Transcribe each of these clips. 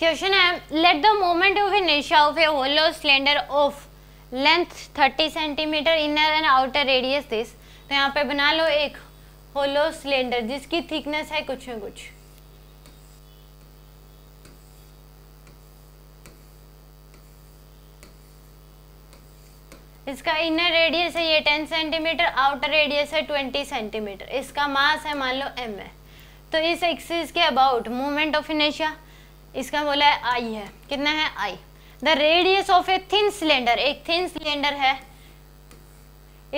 question है let the moment of इनिशिया of a hollow cylinder of length 30 centimetre inner and outer radius this तो यहाँ पे बना लो एक होलो सिलेंडर जिसकी थिकनेस है कुछ न कुछ इसका इनर रेडियस है ये 10 सेंटीमीटर आउटर रेडियस है 20 सेंटीमीटर इसका मास है मान लो एम है तो इस एक्सिस के अबाउट मोमेंट ऑफ इनर्शिया इसका बोला है आई है कितना है I the radius of a thin cylinder एक थिन सिलेंडर है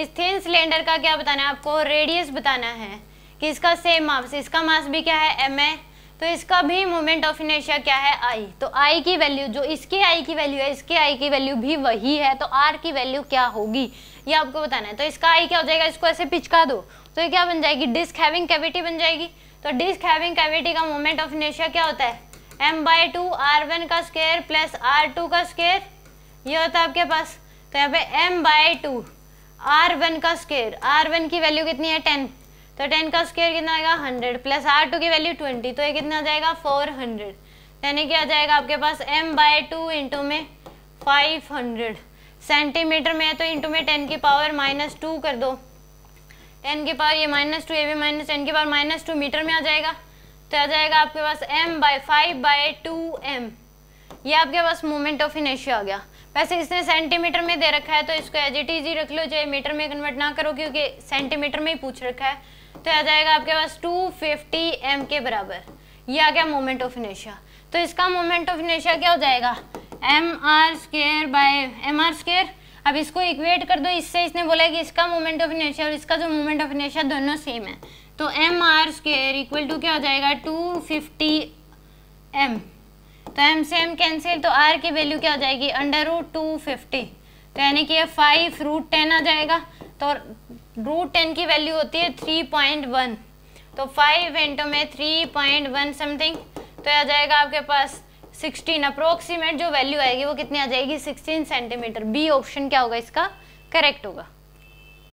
इस थिन सिलेंडर का क्या बताना है आपको रेडियस बताना है कि इसका सेम मास इसका मास भी क्या है एम है तो इसका भी मोमेंट ऑफ इनर्शिया क्या है आई तो आई की वैल्यू जो इसके आई की वैल्यू है इसके आई की वैल्यू भी वही है तो आर की वैल्यू क्या होगी ये आपको बताना है तो इसका आई क्या हो जाएगा इसको ऐसे पिचका दो तो ये क्या बन जाएगी डिस्क हैविंग कैविटी बन जाएगी तो डिस्क हैविंग कैविटी का मोमेंट ऑफ इनर्शिया क्या होता है M by two R one का स्केयर प्लस आर टू का स्केयर ये होता है आपके पास तो यहाँ पे M by two R one का स्केयर आर वन की वैल्यू कितनी है टेन तो टेन का स्केयर कितना आएगा हंड्रेड प्लस आर टू की वैल्यू ट्वेंटी तो ये कितना आ जाएगा फोर हंड्रेड यानी कि आ जाएगा आपके पास एम बाई टू इंटू में फाइव हंड्रेड सेंटीमीटर में है तो इंटू में टेन की पावर माइनस टू कर दो टेन की पावर ये माइनस टू ये भी माइनस टेन की पावर माइनस टू मीटर में आ जाएगा तो आ जाएगा आपके पास m by five by two M ये आपके पास मोमेंट ऑफ इनेशिया आ गया वैसे इसने सेंटीमीटर में दे रखा है तो इसको एज इट इज ही रख लो चाहे मीटर में कन्वर्ट ना करो क्योंकि सेंटीमीटर में ही पूछ रखा है तो आ जाएगा आपके पास 250 एम के बराबर ये आ गया मोमेंट ऑफ इनेशिया तो इसका मोमेंट ऑफ इनेशिया क्या हो जाएगा M R square by M R square अब इसको इक्वेट कर दो इससे इसने बोला कि इसका मोमेंट ऑफ इनेशिया और इसका जो मोमेंट ऑफ इनेशिया दोनों सेम है तो M R square equal to क्या हो जाएगा टू फिफ्टी एम तो एम से एम कैंसिल तो आर की वैल्यू क्या हो जाएगी अंडर रूट टू फिफ्टी तो यानी कि फाइव रूट टेन आ जाएगा तो रूट टेन की वैल्यू होती है थ्री पॉइंट वन तो फाइव इंटू में थ्री पॉइंट वन समथिंग तो आ जाएगा आपके पास सिक्सटीन अप्रोक्सीमेट जो वैल्यू आएगी वो कितनी आ जाएगी सिक्सटीन सेंटीमीटर बी ऑप्शन क्या होगा इसका करेक्ट होगा